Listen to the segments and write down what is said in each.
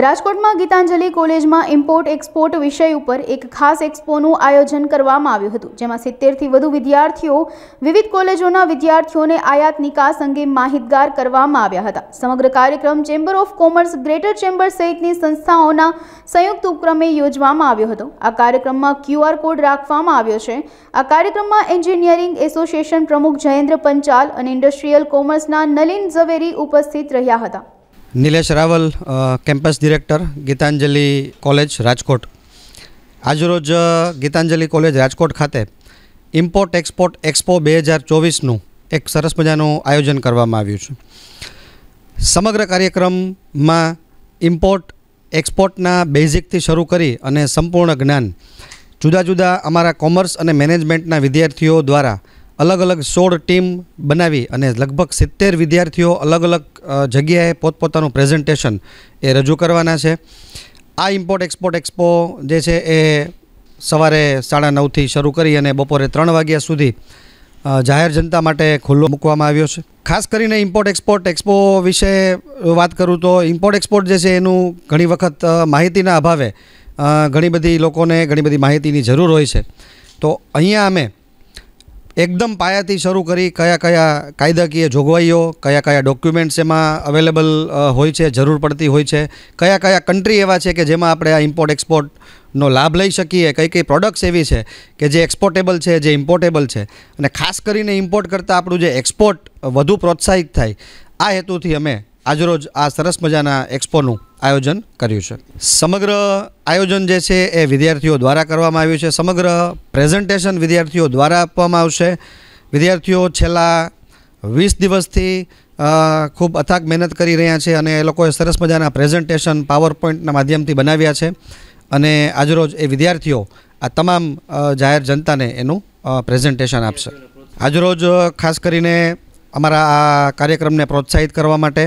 રાજકોટમાં ગીતાંજલિ કોલેજમાં import export વિષય ઉપર એક ખાસ એક્સપોનું આયોજન કરવામાં આવ્યું હતું જેમાં સિત્તેરથી વધુ વિદ્યાર્થીઓ વિવિધ કોલેજોના વિદ્યાર્થીઓને આયાત નિકાસ અંગે માહિતગાર કરવામાં આવ્યા હતા સમગ્ર કાર્યક્રમ chamber of commerce greater chamber સહિતની સંસ્થાઓના સંયુક્ત ઉપક્રમે યોજવામાં આવ્યો હતો આ કાર્યક્રમમાં ક્યુઆર કોડ રાખવામાં આવ્યો છે આ કાર્યક્રમમાં એન્જિનિયરિંગ એસોસિએશન પ્રમુખ જયેન્દ્ર પંચાલ અને ઇન્ડસ્ટ્રીયલ કોમર્સના નલિન ઝવેરી ઉપસ્થિત રહ્યા હતા Nilesh Raval campus director Gitanjali college Rajkot આજરોજ ગીતાંજલિ કોલેજ રાજકોટ ખાતે ઇમ્પોર્ટ એક્સપોર્ટ એક્સપો બે હજાર ચોવીસનું એક સરસ મજાનું આયોજન કરવામાં આવ્યું છે સમગ્ર કાર્યક્રમમાં ઇમ્પોર્ટ એક્સપોર્ટના બેઝિકથી શરૂ કરી અને સંપૂર્ણ જ્ઞાન જુદા જુદા અમારા કોમર્સ અને મેનેજમેન્ટના વિદ્યાર્થીઓ દ્વારા અલગ અલગ સોળ ટીમ બનાવી અને લગભગ સિત્તેર વિદ્યાર્થીઓ અલગ અલગ જગ્યાએ પોતપોતાનું પ્રેઝન્ટેશન એ રજૂ કરવાના છે આ ઇમ્પોર્ટ એક્સપોર્ટ એક્સપો જે છે એ સવારે સાડા નવથી શરૂ કરી અને બપોરે ત્રણ વાગ્યા સુધી જાહેર જનતા માટે ખુલ્લો મૂકવામાં આવ્યો છે ખાસ કરીને ઇમ્પોર્ટ એક્સપોર્ટ એક્સપો વિશે વાત કરું તો ઇમ્પોર્ટ એક્સપોર્ટ જે છે એનું ઘણી વખત માહિતીના અભાવે ઘણી બધી લોકોને ઘણી બધી માહિતીની જરૂર હોય છે તો અહીંયા અમે એકદમ પાયાથી શરૂ કરી કયા કયા કાયદાકીય જોગવાઈઓ કયા કયા ડોક્યુમેન્ટ્સ એમાં અવેલેબલ હોય છે જરૂર પડતી હોય છે કયા કયા કન્ટ્રી એવા છે કે જેમાં આપણે આ ઇમ્પોર્ટ એક્સપોર્ટનો લાભ લઈ શકીએ કઈ કઈ પ્રોડક્ટ્સ એવી છે કે જે એક્સપોર્ટેબલ છે જે ઇમ્પોર્ટેબલ છે અને ખાસ કરીને ઇમ્પોર્ટ કરતાં આપણું જે એક્સપોર્ટ વધુ પ્રોત્સાહિત થાય આ હેતુથી અમે આજરોજ આ સરસ મજાના એક્સપોનું આયોજન કર્યું છે સમગ્ર આયોજન જે છે એ વિદ્યાર્થીઓ દ્વારા કરવામાં આવ્યું છે સમગ્ર પ્રેઝન્ટેશન વિદ્યાર્થીઓ દ્વારા આપવામાં આવશે વિદ્યાર્થીઓ છેલ્લા વીસ દિવસથી ખૂબ અથાક મહેનત કરી રહ્યા છે અને એ લોકોએ સરસ મજાના પ્રેઝન્ટેશન પાવરપોઈન્ટના માધ્યમથી બનાવ્યા છે અને આજરોજ એ વિદ્યાર્થીઓ આ તમામ જાહેર જનતાને એનું પ્રેઝન્ટેશન આપશે આજરોજ ખાસ કરીને અમારા આ કાર્યક્રમને પ્રોત્સાહિત કરવા માટે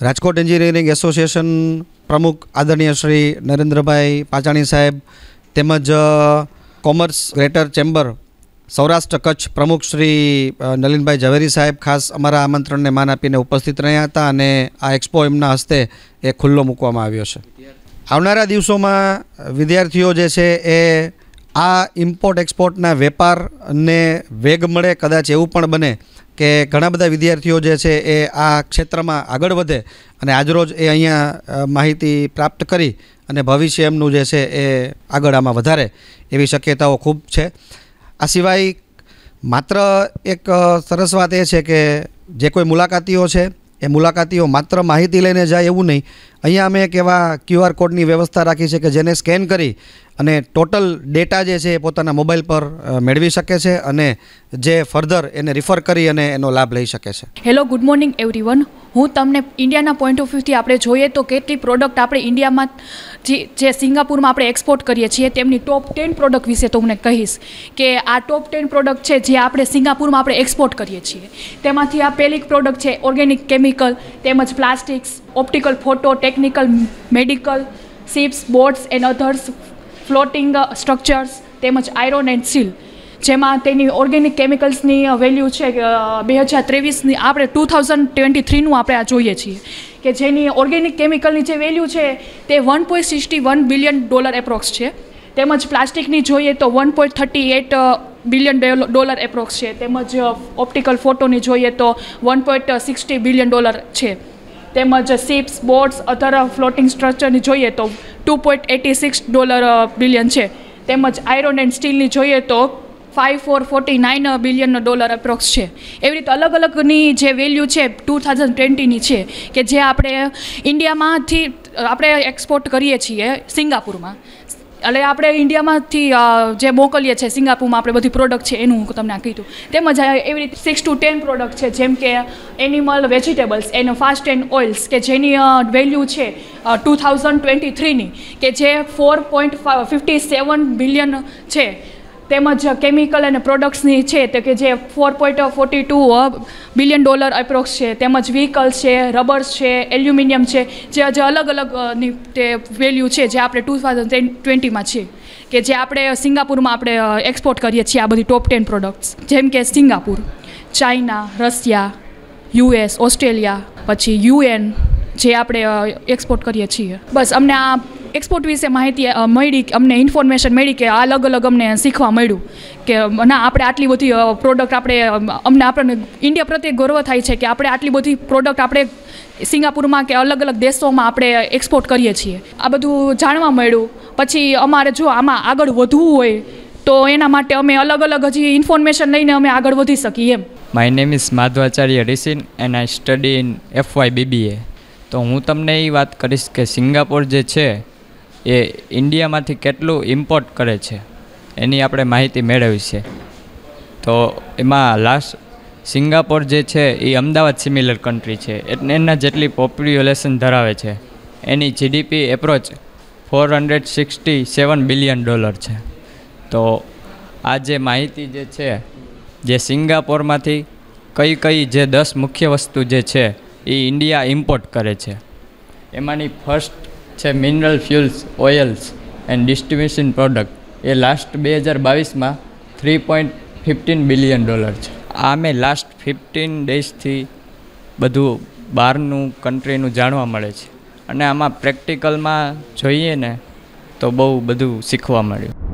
રાજકોટ એન્જિનિયરિંગ એસોસિએશન પ્રમુખ આદરણીય શ્રી નરેન્દ્રભાઈ પાચાણી સાહેબ તેમજ commerce greater chamber Saurashtra Kutch પ્રમુખ શ્રી નલિનભાઈ ઝવેરી સાહેબ ખાસ અમારા આમંત્રણને માન આપીને ઉપસ્થિત રહ્યા હતા અને આ એક્સપો એમના હસ્તે એ ખુલ્લો મૂકવામાં આવ્યો છે આવનારા દિવસોમાં વિદ્યાર્થીઓ જે છે એ આ ઇમ્પોર્ટ એક્સપોર્ટના વેપારને વેગ મળે કદાચ એવું પણ બને કે ઘણા બધા વિદ્યાર્થીઓ જે છે એ આ ક્ષેત્રમાં આગળ વધે અને આજરોજ એ અહીંયા માહિતી પ્રાપ્ત કરી અને ભવિષ્ય એમનું જે છે એ આગળ આમાં વધારે એવી શક્યતાઓ ખૂબ છે આ સિવાય માત્ર એક સરસ વાત એ છે કે જે કોઈ મુલાકાતીઓ છે એ મુલાકાતીઓ માત્ર માહિતી લઈને જાય એવું નહીં અહીંયા અમે એક એવા ક્યુઆર કોડની વ્યવસ્થા રાખી છે કે જેને સ્કેન કરી અને ટોટલ ડેટા જે છે એ પોતાના મોબાઈલ પર મેળવી શકે છે અને જે ફર્ધર એને રિફર કરી અને એનો લાભ લઈ શકે છે હેલો ગુડ મોર્નિંગ એવરીવન હું તમને ઇન્ડિયાના પોઈન્ટ ઓફ વ્યૂથી આપણે જોઈએ તો કેટલી પ્રોડક્ટ આપણે ઇન્ડિયામાં જે સિંગાપુરમાં આપણે એક્સપોર્ટ કરીએ છીએ તેમની ટોપ ટેન પ્રોડક્ટ વિશે તમને કહીશ કે આ ટોપ ટેન પ્રોડક્ટ છે જે આપણે સિંગાપુરમાં આપણે એક્સપોર્ટ કરીએ છીએ તેમાંથી આ પહેલી પ્રોડક્ટ છે ઓર્ગેનિક કેમિકલ તેમજ plastics optical photo technical medical ships boats and others floating structures uh, તેમજ આયરોન એન્ડ સીલ જેમાં તેની ઓર્ગેનિક કેમિકલ્સની વેલ્યુ છે uh, બે હજાર ત્રેવીસની આપણે ટુ થાઉઝન્ડ ટ્વેન્ટી થ્રીનું આપણે આ જોઈએ છીએ કે જેની ઓર્ગેનિક કેમિકલની જે વેલ્યુ છે તે one point sixty one billion dollar approx છે તેમજ પ્લાસ્ટિકની જોઈએ તો one point thirty eight billion dollar approx છે તેમજ ઓપ્ટિકલ uh, ફોટોની જોઈએ તો one point sixty billion dollar છે તેમજ શિપ્સ બોટ્સ અથવા ફ્લોટિંગ સ્ટ્રક્ચરની જોઈએ તો two point eighty six dollar billion છે તેમજ આયરોન એન્ડ સ્ટીલની જોઈએ તો five four forty nine billion dollar approx છે એવી રીતે અલગ અલગની જે વેલ્યુ છે ટુ થાઉઝન્ડ ટ્વેન્ટીની છે કે જે આપણે ઇન્ડિયામાંથી આપણે એક્સપોર્ટ કરીએ છીએ સિંગાપુરમાં એટલે આપણે ઇન્ડિયામાંથી જે મોકલીએ છીએ સિંગાપુરમાં આપણે બધી પ્રોડક્ટ છે એનું હું તમને કીધું તેમજ એવી રીતે સિક્સ ટુ ટેન પ્રોડક્ટ છે જેમ કે એનિમલ વેજીટેબલ્સ એનો ફાસ્ટ એન્ડ ઓઇલ્સ કે જેની વેલ્યુ છે ટુ થાઉઝન્ડ ટ્વેન્ટી થ્રીની કે જે four point fifty seven billion છે તેમજ કેમિકલ અને પ્રોડક્ટ્સની છે તે કે જે four point forty two billion dollar approx છે તેમજ વ્હીકલ છે રબર્સ છે એલ્યુમિનિયમ છે જે આજે અલગ અલગની તે વેલ્યુ છે જે આપણે ટુ થાઉઝન્ડ ટ્વેન્ટીમાં છે કે જે આપણે સિંગાપુરમાં આપણે એક્સપોર્ટ કરીએ છીએ આ બધી ટોપ ટેન પ્રોડક્ટ્સ જેમ કે Singapore China Russia US Australia પછી યુએન જે આપણે એક્સપોર્ટ કરીએ છીએ બસ અમને આ એક્સપોર્ટ વિશે માહિતી મળી અમને ઇન્ફોર્મેશન મળી કે અલગ અલગ અમને શીખવા મળ્યું કે ના આપણે આટલી બધી પ્રોડક્ટ આપણે અમને આપણને ઇન્ડિયા પ્રત્યે ગર્વ થાય છે કે આપણે આટલી બધી પ્રોડક્ટ આપણે સિંગાપુરમાં કે અલગ અલગ દેશોમાં આપણે એક્સપોર્ટ કરીએ છીએ આ બધું જાણવા મળ્યું પછી અમારે જો આમાં આગળ વધવું હોય તો એના માટે અમે અલગ અલગ હજી ઇન્ફોર્મેશન લઈને અમે આગળ વધી શકીએ એમ માય નેમ ઇઝ માધવાચાર્ય રિસિન and I study in FY BBA તો હું તમને એ વાત કરીશ કે સિંગાપોર જે છે એ ઇન્ડિયામાંથી કેટલું ઇમ્પોર્ટ કરે છે એની આપણે માહિતી મેળવી છે તો એમાં લાસ્ટ સિંગાપોર જે છે એ અમદાવાદ સિમિલર કન્ટ્રી છે એટલે એના જેટલી પોપ્યુલેશન ધરાવે છે એની GDP approach four hundred sixty seven billion dollar છે તો આ જે માહિતી જે છે જે સિંગાપોરમાંથી કઈ કઈ જે દસ મુખ્ય વસ્તુ જે છે એ ઇન્ડિયા ઇમ્પોર્ટ કરે છે એમાંની ફર્સ્ટ છે mineral fuels oils and distribution product એ લાસ્ટ બે હજાર બાવીસમાં three point fifteen billion dollar છે આ મેં લાસ્ટ ફિફ્ટીન ડેઝથી બધું બહારનું કન્ટ્રીનું જાણવા મળે છે અને આમાં પ્રેક્ટિકલમાં જોઈએ ને તો બહુ બધું શીખવા મળ્યું